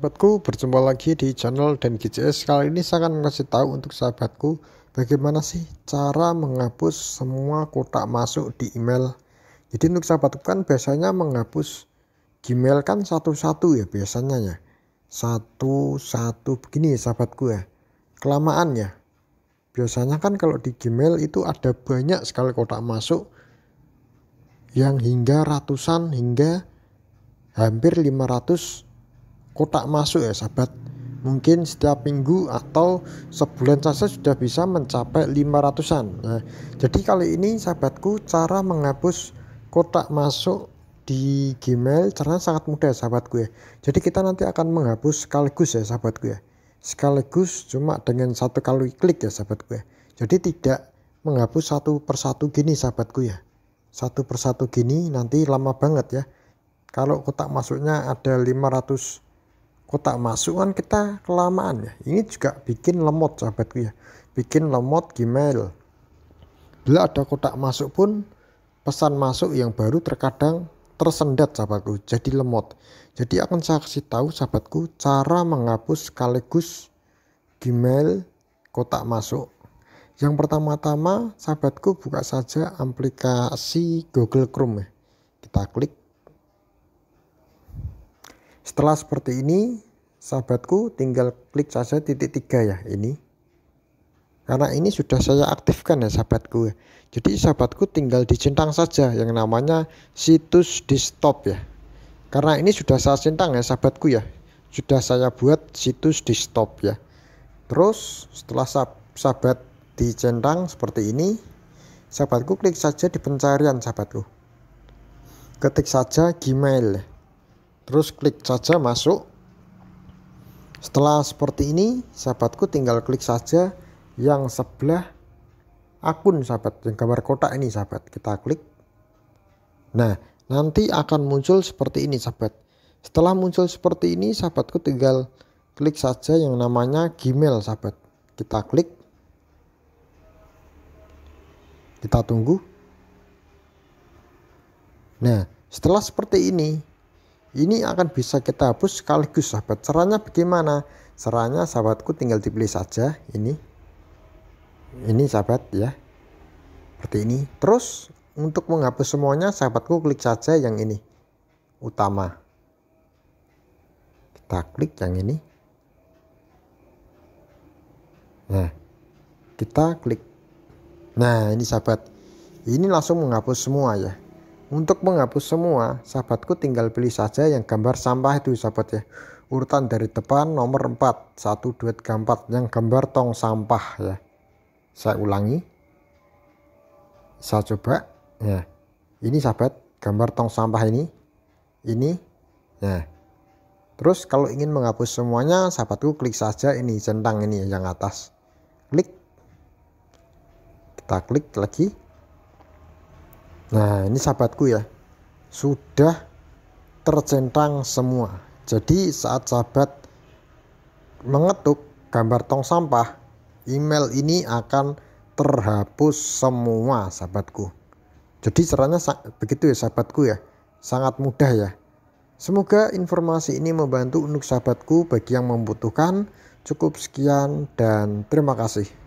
Sahabatku, berjumpa lagi di channel dan GCS. Kali ini saya akan kasih tahu untuk sahabatku bagaimana sih cara menghapus semua kotak masuk di email. Jadi untuk sahabatku kan biasanya menghapus Gmail kan satu-satu ya biasanya ya. Satu-satu begini ya sahabatku ya. Kelamaan ya. Biasanya kan kalau di Gmail itu ada banyak sekali kotak masuk yang hingga ratusan hingga hampir 500 kotak masuk ya sahabat mungkin setiap minggu atau sebulan saja sudah bisa mencapai 500an nah, jadi kali ini sahabatku cara menghapus kotak masuk di Gmail caranya sangat mudah sahabatku ya jadi kita nanti akan menghapus sekaligus ya sahabatku ya sekaligus cuma dengan satu kali klik ya sahabatku ya jadi tidak menghapus satu persatu gini sahabatku ya satu persatu gini nanti lama banget ya kalau kotak masuknya ada 500 kotak masuk kan kita kelamaan ya ini juga bikin lemot sahabatku ya bikin lemot Gmail bila ada kotak masuk pun pesan masuk yang baru terkadang tersendat sahabatku jadi lemot jadi akan saya kasih tahu sahabatku cara menghapus sekaligus Gmail kotak masuk yang pertama-tama sahabatku buka saja aplikasi Google Chrome ya. kita klik setelah seperti ini, sahabatku tinggal klik saja titik tiga ya ini. Karena ini sudah saya aktifkan ya sahabatku. Ya. Jadi sahabatku tinggal dicentang saja yang namanya situs di stop ya. Karena ini sudah saya centang ya sahabatku ya. Sudah saya buat situs di stop ya. Terus setelah sahabat dicentang seperti ini, sahabatku klik saja di pencarian sahabatku. Ketik saja Gmail. Ya terus klik saja masuk setelah seperti ini sahabatku tinggal klik saja yang sebelah akun sahabat yang gambar kotak ini sahabat kita klik nah nanti akan muncul seperti ini sahabat setelah muncul seperti ini sahabatku tinggal klik saja yang namanya Gmail sahabat kita klik kita tunggu nah setelah seperti ini ini akan bisa kita hapus sekaligus sahabat. Caranya bagaimana? Caranya sahabatku tinggal dipilih saja ini. Ini sahabat ya. Seperti ini. Terus untuk menghapus semuanya sahabatku klik saja yang ini. Utama. Kita klik yang ini. Nah, kita klik. Nah, ini sahabat. Ini langsung menghapus semua ya. Untuk menghapus semua, sahabatku tinggal pilih saja yang gambar sampah itu sahabat ya. Urutan dari depan nomor 4, 1, 2, 3, 4 yang gambar tong sampah ya. Saya ulangi. Saya coba ya. Ini sahabat, gambar tong sampah ini. Ini. Ya, Terus kalau ingin menghapus semuanya, sahabatku klik saja ini centang ini yang atas. Klik. Kita klik lagi. Nah, ini sahabatku ya. Sudah tercentang semua. Jadi saat sahabat mengetuk gambar tong sampah, email ini akan terhapus semua sahabatku. Jadi caranya begitu ya sahabatku ya. Sangat mudah ya. Semoga informasi ini membantu untuk sahabatku bagi yang membutuhkan. Cukup sekian dan terima kasih.